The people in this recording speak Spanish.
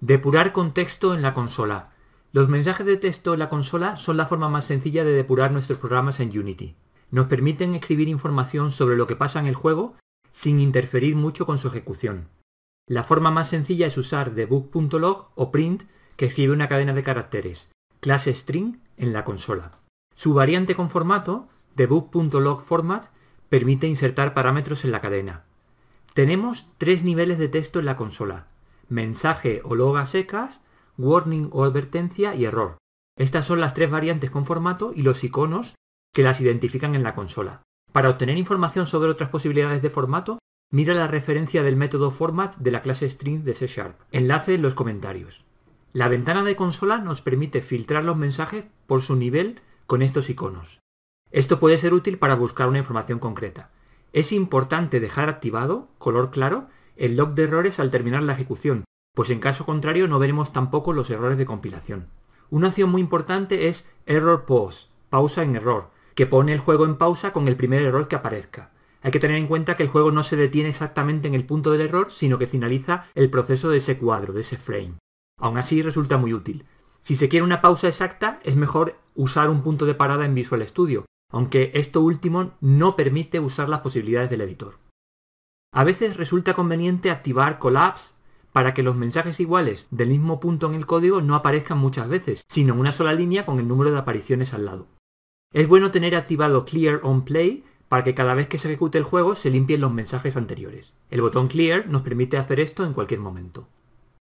Depurar contexto en la consola. Los mensajes de texto en la consola son la forma más sencilla de depurar nuestros programas en Unity. Nos permiten escribir información sobre lo que pasa en el juego sin interferir mucho con su ejecución. La forma más sencilla es usar debug.log o print que escribe una cadena de caracteres, clase string, en la consola. Su variante con formato, debug.logFormat permite insertar parámetros en la cadena. Tenemos tres niveles de texto en la consola, mensaje o logas secas, warning o advertencia y error. Estas son las tres variantes con formato y los iconos que las identifican en la consola. Para obtener información sobre otras posibilidades de formato, mira la referencia del método format de la clase string de C Sharp. Enlace en los comentarios. La ventana de consola nos permite filtrar los mensajes por su nivel con estos iconos. Esto puede ser útil para buscar una información concreta. Es importante dejar activado, color claro, el log de errores al terminar la ejecución, pues en caso contrario no veremos tampoco los errores de compilación. Una opción muy importante es error pause, pausa en error, que pone el juego en pausa con el primer error que aparezca. Hay que tener en cuenta que el juego no se detiene exactamente en el punto del error, sino que finaliza el proceso de ese cuadro, de ese frame. Aún así resulta muy útil. Si se quiere una pausa exacta, es mejor usar un punto de parada en Visual Studio, aunque esto último no permite usar las posibilidades del editor. A veces resulta conveniente activar Collapse para que los mensajes iguales del mismo punto en el código no aparezcan muchas veces, sino en una sola línea con el número de apariciones al lado. Es bueno tener activado Clear on Play para que cada vez que se ejecute el juego se limpien los mensajes anteriores. El botón Clear nos permite hacer esto en cualquier momento.